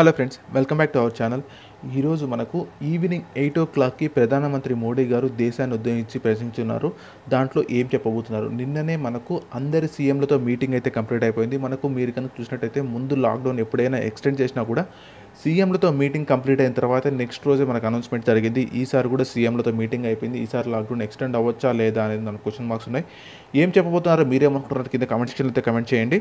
hello friends welcome back to our channel ఈరోజు మనకు evening eight ఓ క్లాక్కి ప్రధానమంత్రి మోడీ గారు దేశాన్ని ఉద్దేశించి ప్రశ్నించున్నారు దాంట్లో ఏం చెప్పబోతున్నారు నిన్ననే మనకు అందరి సీఎంలతో మీటింగ్ అయితే కంప్లీట్ అయిపోయింది మనకు మీరు కనుక చూసినట్టయితే ముందు లాక్డౌన్ ఎప్పుడైనా ఎక్స్టెండ్ చేసినా కూడా సీఎంలతో మీటింగ్ కంప్లీట్ అయిన తర్వాత నెక్స్ట్ రోజే మనకు అనౌన్స్మెంట్ జరిగింది ఈసారి కూడా సీఎంలతో మీటింగ్ అయిపోయింది ఈసారి లాక్డౌన్ ఎక్స్టెండ్ అవ్వచ్చా లేదా అనేది మనకు క్వశ్చన్ మార్క్స్ ఉన్నాయి ఏం చెప్పబోతున్నారో మీరేమనుకుంటున్నారు కింద కమెంట్ సెక్షన్ అయితే కమెంట్ చేయండి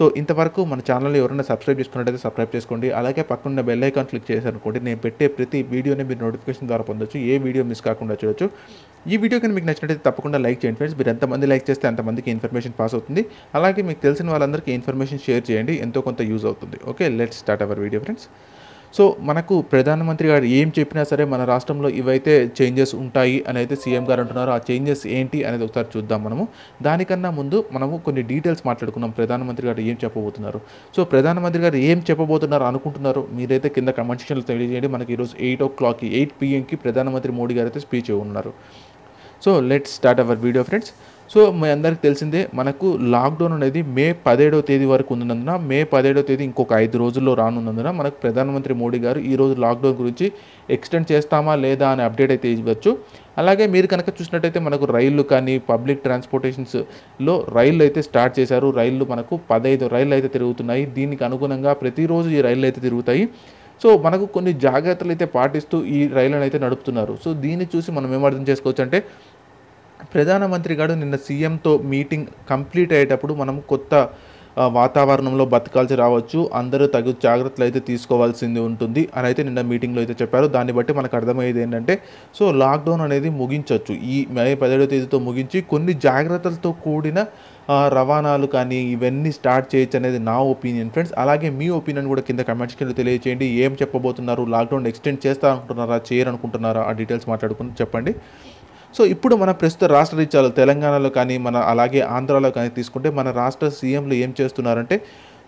సో ఇంతవరకు మన ఛానల్ ఎవరైనా సబ్స్క్రైబ్ చేసుకున్నట్టయితే సబ్స్క్రైబ్ చేసుకోండి అలాగే పక్కన బెల్ ఐకాన్ క్లిక్ చేశారనుకోండి నేను పెట్టే ప్రతి వీడియోని మీరు నోటిఫికేషన్ ద్వారా పొందొచ్చు ఏ వీడియో మిస్ కాకుండా చూడొచ్చు ఈ వీడియో కానీ మీకు నచ్చినట్టయితే తప్పకుండా లైక్ చేయండి ఫ్రెండ్స్ మీరు ఎంతమంది లైక్ చేస్తే అంతమందికి ఇన్ఫర్మేషన్ పాస్ అవుతుంది అలాగే మీకు తెలిసిన వాళ్ళందరికీ ఇన్ఫర్మేషన్ షేర్ చేయండి ఎంతో కొంత యూజ్ అవుతుంది okay let's start our video friends so మనకు ప్రధానమంత్రి గారు ఏం చెప్పినా సరే మన రాష్ట్రంలో ఇవైతే చేంజెస్ ఉంటాయి అని అయితే సీఎం గారు అంటున్నారు ఆ చేంజెస్ ఏంటి అనేది ఒకసారి చూద్దాం మనము దానికన్నా ముందు మనము కొన్ని డీటెయిల్స్ మాట్లాడుకున్నాం ప్రధానమంత్రి గారు ఏం చెప్పబోతున్నారు సో ప్రధానమంత్రి గారు ఏం చెప్పబోతున్నారు అనుకుంటున్నారు మీరైతే కింద కమెంట్ సెక్షన్లో తెలియజేయండి మనకి ఈరోజు ఎయిట్ ఓ క్లాక్కి ఎయిట్ పిఎంకి ప్రధానమంత్రి మోడీ గారు అయితే స్పీచ్ ఇవ్వనున్నారు so let start our video friends so మీ అందరికీ తెలిసిందే మనకు లాక్డౌన్ అనేది మే పదిహేడవ తేదీ వరకు ఉన్నందున మే పదిహేడవ తేదీ ఇంకొక ఐదు రోజుల్లో రానున్నందున మనకు ప్రధానమంత్రి మోడీ గారు ఈరోజు లాక్డౌన్ గురించి ఎక్స్టెండ్ చేస్తామా లేదా అనే అప్డేట్ అయితే ఇవ్వచ్చు అలాగే మీరు కనుక చూసినట్టయితే మనకు రైళ్లు కానీ పబ్లిక్ ట్రాన్స్పోర్టేషన్స్లో రైళ్ళు అయితే స్టార్ట్ చేశారు రైళ్ళు మనకు పదహైదు రైళ్ళు అయితే తిరుగుతున్నాయి దీనికి అనుగుణంగా ప్రతిరోజు ఈ రైళ్ళు అయితే తిరుగుతాయి సో మనకు కొన్ని జాగ్రత్తలు అయితే పాటిస్తూ ఈ రైళ్ళను అయితే నడుపుతున్నారు సో దీన్ని చూసి మనం ఏమర్థం చేసుకోవచ్చు అంటే ప్రధానమంత్రి గారు నిన్న సీఎంతో మీటింగ్ కంప్లీట్ అయ్యేటప్పుడు మనం కొత్త వాతావరణంలో బతకాల్సి రావచ్చు అందరూ తగు జాగ్రత్తలు అయితే తీసుకోవాల్సింది ఉంటుంది అని అయితే నిన్న మీటింగ్లో అయితే చెప్పారు దాన్ని బట్టి మనకు అర్థమయ్యేది ఏంటంటే సో లాక్డౌన్ అనేది ముగించవచ్చు ఈ మే పదిహేడో తేదీతో ముగించి కొన్ని జాగ్రత్తలతో కూడిన రవాణాలు కానీ ఇవన్నీ స్టార్ట్ చేయొచ్చు అనేది నా ఒపీనియన్ ఫ్రెండ్స్ అలాగే మీ ఒపీనియన్ కూడా కింద కమెంట్స్ కింద తెలియచేయండి ఏం చెప్పబోతున్నారు లాక్డౌన్ ఎక్స్టెండ్ చేస్తా అనుకుంటున్నారా చేయరు ఆ డీటెయిల్స్ మాట్లాడుకుని చెప్పండి సో ఇప్పుడు మన ప్రస్తుత రాష్ట్ర రీత్యాలు తెలంగాణలో కానీ మన అలాగే ఆంధ్రాలో కానీ తీసుకుంటే మన రాష్ట్ర సీఎంలు ఏం చేస్తున్నారంటే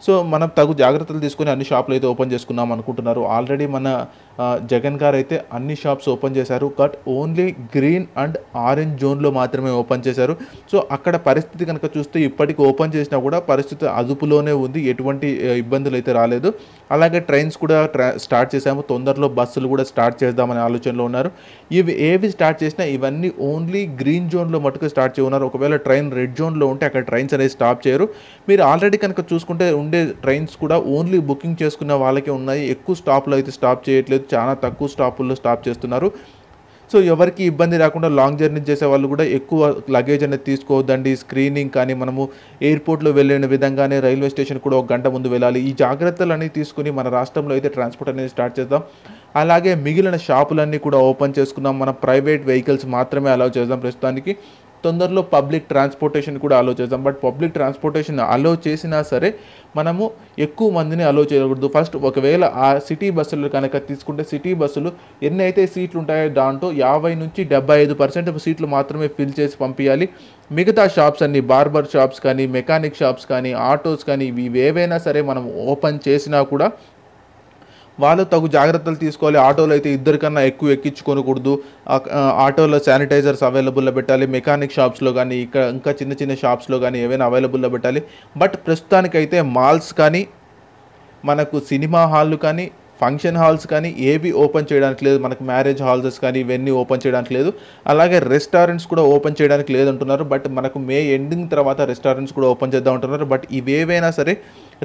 సో మనం తగు జాగ్రత్తలు తీసుకుని అన్ని షాపులు అయితే ఓపెన్ చేసుకున్నాం అనుకుంటున్నారు ఆల్రెడీ మన జగన్ గారు అయితే అన్ని షాప్స్ ఓపెన్ చేశారు but only green and orange జోన్లో మాత్రమే ఓపెన్ చేశారు సో అక్కడ పరిస్థితి కనుక చూస్తే ఇప్పటికి ఓపెన్ చేసినా కూడా పరిస్థితి అదుపులోనే ఉంది ఎటువంటి ఇబ్బందులు అయితే రాలేదు అలాగే ట్రైన్స్ కూడా స్టార్ట్ చేశాము తొందరలో బస్సులు కూడా స్టార్ట్ చేద్దామనే ఆలోచనలో ఉన్నారు ఇవి ఏవి స్టార్ట్ చేసినా ఇవన్నీ ఓన్లీ గ్రీన్ జోన్లో మటుకు స్టార్ట్ చేయన్నారు ఒకవేళ ట్రైన్ రెడ్ జోన్లో ఉంటే అక్కడ ట్రైన్స్ అనేవి స్టాప్ చేయరు మీరు ఆల్రెడీ కనుక చూసుకుంటే సండే ట్రైన్స్ కూడా ఓన్లీ బుకింగ్ చేసుకున్న వాళ్ళకే ఉన్నాయి ఎక్కువ స్టాప్లో అయితే స్టాప్ చేయట్లేదు చాలా తక్కువ స్టాపుల్లో స్టాప్ చేస్తున్నారు సో ఎవరికి ఇబ్బంది రాకుండా లాంగ్ జర్నీ చేసే వాళ్ళు కూడా ఎక్కువ లగేజ్ అనేది తీసుకోవద్దండి స్క్రీనింగ్ కానీ మనము ఎయిర్పోర్ట్లో వెళ్ళిన విధంగానే రైల్వే స్టేషన్ కూడా ఒక గంట ముందు వెళ్ళాలి ఈ జాగ్రత్తలు తీసుకుని మన రాష్ట్రంలో అయితే ట్రాన్స్పోర్ట్ అనేది స్టార్ట్ చేద్దాం అలాగే మిగిలిన షాపులన్నీ కూడా ఓపెన్ చేసుకున్నాం మన ప్రైవేట్ వెహికల్స్ మాత్రమే అలౌ చేద్దాం ప్రస్తుతానికి తొందరలో పబ్లిక్ ట్రాన్స్పోర్టేషన్ కూడా అలో చేద్దాం బట్ పబ్లిక్ ట్రాన్స్పోర్టేషన్ అలో చేసినా సరే మనము ఎక్కువ మందిని అలో చేయకూడదు ఫస్ట్ ఒకవేళ ఆ సిటీ బస్సులు కనుక తీసుకుంటే సిటీ బస్సులు ఎన్ని అయితే సీట్లు ఉంటాయో దాంట్లో యాభై నుంచి డెబ్బై ఐదు పర్సెంట్ సీట్లు మాత్రమే ఫిల్ చేసి పంపించాలి మిగతా షాప్స్ అన్ని బార్బర్ షాప్స్ కానీ మెకానిక్ షాప్స్ కానీ ఆటోస్ కానీ ఇవి ఏవైనా సరే మనం ఓపెన్ చేసినా కూడా వాళ్ళు తగు జాగ్రత్తలు తీసుకోవాలి ఆటోలు అయితే ఇద్దరికన్నా ఎక్కువ ఎక్కించుకోనకూడదు ఆటోలో శానిటైజర్స్ అవైలబుల్లో పెట్టాలి మెకానిక్ షాప్స్లో కానీ ఇక్కడ ఇంకా చిన్న చిన్న షాప్స్లో కానీ ఏవైనా అవైలబుల్లో పెట్టాలి బట్ ప్రస్తుతానికైతే మాల్స్ కానీ మనకు సినిమా హాళ్ళు కానీ ఫంక్షన్ హాల్స్ కానీ ఏవి ఓపెన్ చేయడానికి లేదు మనకు మ్యారేజ్ హాల్స్ కానీ ఇవన్నీ ఓపెన్ చేయడానికి లేదు అలాగే రెస్టారెంట్స్ కూడా ఓపెన్ చేయడానికి లేదంటున్నారు బట్ మనకు మే ఎండింగ్ తర్వాత రెస్టారెంట్స్ కూడా ఓపెన్ చేద్దాం అంటున్నారు బట్ ఇవేవైనా సరే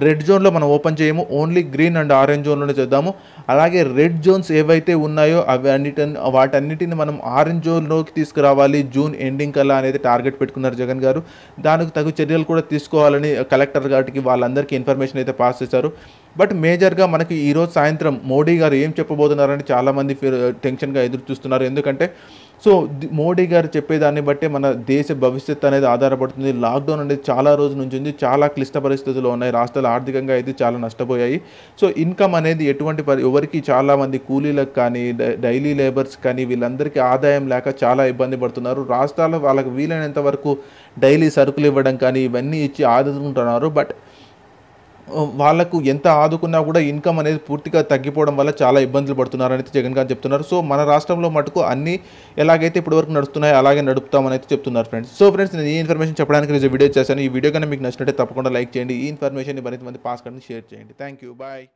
రెడ్ జోన్లో మనం ఓపెన్ చేయము ఓన్లీ గ్రీన్ అండ్ ఆరెంజ్ జోన్లోనే చేద్దాము అలాగే రెడ్ జోన్స్ ఏవైతే ఉన్నాయో అవి అన్నిటి వాటన్నిటిని మనం ఆరెంజ్ జోన్లోకి తీసుకురావాలి జూన్ ఎండింగ్ కల్లా అనేది టార్గెట్ పెట్టుకున్నారు జగన్ గారు దానికి తగు చర్యలు కూడా తీసుకోవాలని కలెక్టర్ గారికి వాళ్ళందరికీ ఇన్ఫర్మేషన్ అయితే పాస్ చేశారు బట్ మేజర్గా మనకి ఈరోజు సాయంత్రం మాత్రం మోడీ గారు ఏం చెప్పబోతున్నారని చాలామంది టెన్షన్గా ఎదురు చూస్తున్నారు ఎందుకంటే సో మోడీ గారు చెప్పేదాన్ని బట్టి మన దేశ భవిష్యత్తు అనేది ఆధారపడుతుంది లాక్డౌన్ అనేది చాలా రోజుల నుంచి ఉంది చాలా క్లిష్ట పరిస్థితుల్లో ఉన్నాయి రాష్ట్రాలు ఆర్థికంగా అయితే చాలా నష్టపోయాయి సో ఇన్కమ్ అనేది ఎటువంటి పరి ఎవరికి చాలామంది కూలీలకు కానీ డైలీ లేబర్స్ కానీ వీళ్ళందరికీ ఆదాయం లేక చాలా ఇబ్బంది పడుతున్నారు రాష్ట్రాలు వాళ్ళకి వీలైనంత వరకు డైలీ సరుకులు ఇవ్వడం కానీ ఇవన్నీ ఇచ్చి ఆదుకుంటున్నారు బట్ వాళ్ళకు ఎంత ఆదుకున్నా కూడా ఇన్కమ్ అనేది పూర్తిగా తగ్గిపోవడం వల్ల చాలా ఇబ్బందులు పడుతున్నారని జగన్ గారు చెప్తున్నారు సో మన రాష్ట్రంలో మటుకు అన్ని ఎలాగైతే ఇప్పటివరకు నడుస్తున్నాయో అలాగే నడుపుతామని చెప్తున్నారు ఫ్రెండ్స్ సో ఫ్రెండ్స్ నేను ఈ ఇన్ఫర్మేషన్ చెప్పడానికి నేను వీడియో చేశాను ఈ వీడియో కానీ మీకు నచ్చినట్టే తప్పకుండా లైక్ చేయండి ఈ ఇన్ఫర్మేషన్ మరింత మంది పాస్ కానీ షేర్ చేయండి థ్యాంక్ యూ బాయ్